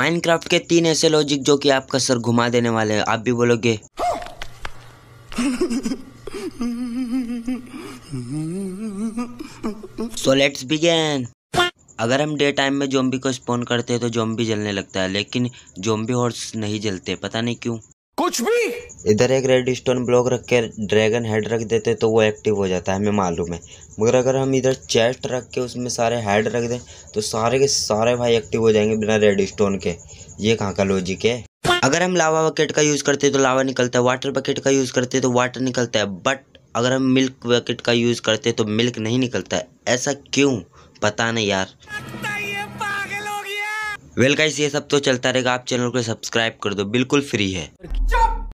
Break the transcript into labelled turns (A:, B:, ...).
A: Minecraft के तीन ऐसे लॉजिक जो कि आपका सर घुमा देने वाले हैं आप भी बोलोगे सो लेट्स बिगेन अगर हम डे टाइम में जोम्बी को स्पॉन करते हैं तो जोम्बी जलने लगता है लेकिन जोम्बी हॉर्स नहीं जलते पता नहीं क्यों कुछ भी इधर एक रेड स्टोन ब्लॉक रख के ड्रैगन हेड रख देते तो वो एक्टिव हो जाता है हमें मालूम है मगर अगर हम इधर चेस्ट रख के उसमें सारे हेड रख दें तो सारे के सारे भाई एक्टिव हो जाएंगे बिना रेड स्टोन के ये कहाँ का लॉजिक है अगर हम लावा बकेट का यूज़ करते हैं तो लावा निकलता है वाटर बकेट का यूज़ करते हैं तो वाटर निकलता है बट अगर हम मिल्क बकेट का यूज़ करते हैं तो मिल्क नहीं निकलता है ऐसा क्यों पता नहीं यार वेल गाइस ये सब तो चलता रहेगा आप चैनल को सब्सक्राइब कर दो बिल्कुल फ्री
B: है